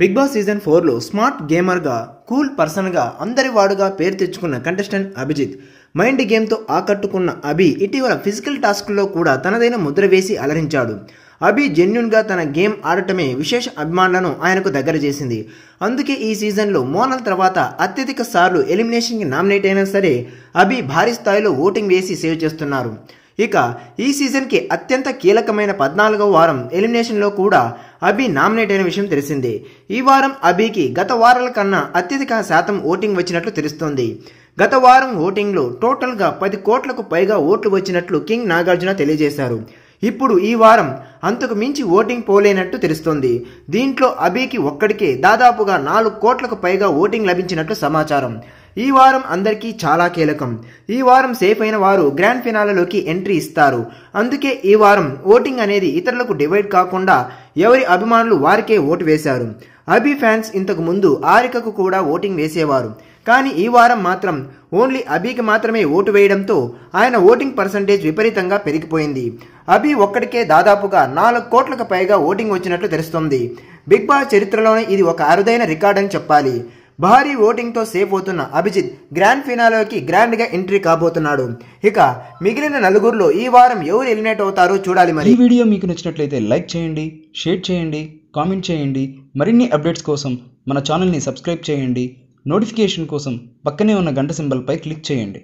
big Boss season ఫోర్లో smart గేమర్గా cool పర్సన్గా అందరి వాడుగా పేరు తెచ్చుకున్న కంటెస్టెంట్ అభిజిత్ మైండ్ గేమ్తో ఆకట్టుకున్న అభి ఇటీవల ఫిజికల్ టాస్క్లో కూడా తనదైన ముద్ర వేసి అలరించాడు అభి జెన్యున్గా తన గేమ్ ఆడటమే విశేష అభిమానులను ఆయనకు దగ్గర చేసింది అందుకే ఈ సీజన్లో మోనల్ తర్వాత అత్యధిక సార్లు ఎలిమినేషన్కి నామినేట్ అయినా సరే అభి భారీ స్థాయిలో ఓటింగ్ వేసి సేవ్ చేస్తున్నారు ఇక ఈ సీజన్కి అత్యంత కీలకమైన పద్నాలుగో వారం ఎలిమినేషన్లో కూడా అభి నామినేట్ అయిన విషయం తెలిసింది ఈ వారం అభికి గత వారాల కన్నా అత్యధిక శాతం ఓటింగ్ వచ్చినట్లు తెలుస్తోంది గత వారం ఓటింగ్లో టోటల్గా పది కోట్లకు పైగా ఓట్లు వచ్చినట్లు కింగ్ నాగార్జున తెలియజేశారు ఇప్పుడు ఈ వారం అంతకు మించి ఓటింగ్ పోలేనట్టు తెలుస్తోంది దీంట్లో అభికి ఒక్కడికే దాదాపుగా నాలుగు కోట్లకు పైగా ఓటింగ్ లభించినట్లు సమాచారం ఈ వారం అందరికీ చాలా కీలకం ఈ వారం సేఫ్ అయిన వారు గ్రాండ్ ఫినాలలోకి ఎంట్రీ ఇస్తారు అందుకే ఈ వారం ఓటింగ్ అనేది ఇతరులకు డివైడ్ కాకుండా ఎవరి అభిమానులు వారికే ఓటు వేశారు అభి ఫ్యాన్స్ ఇంతకు ముందు ఆరికకు కూడా ఓటింగ్ వేసేవారు కానీ ఈ వారం మాత్రం ఓన్లీ అభికి మాత్రమే ఓటు వేయడంతో ఆయన ఓటింగ్ పర్సంటేజ్ విపరీతంగా పెరిగిపోయింది అభి ఒక్కడికే దాదాపుగా నాలుగు కోట్లకు పైగా ఓటింగ్ వచ్చినట్లు తెలుస్తోంది బిగ్ బాస్ చరిత్రలోనే ఇది ఒక అరుదైన రికార్డ్ అని చెప్పాలి భారీ ఓటింగ్తో సేఫ్ అవుతున్న అభిజిత్ గ్రాండ్ ఫినాలోకి గ్రాండ్గా ఎంట్రీ కాబోతున్నాడు ఇక మిగిలిన నలుగురిలో ఈ వారం ఎవరు ఎలిమినేట్ అవుతారో చూడాలి మరి ఈ వీడియో మీకు నచ్చినట్లయితే లైక్ చేయండి షేర్ చేయండి కామెంట్ చేయండి మరిన్ని అప్డేట్స్ కోసం మన ఛానల్ని సబ్స్క్రైబ్ చేయండి నోటిఫికేషన్ కోసం పక్కనే ఉన్న గంట సింబల్పై క్లిక్ చేయండి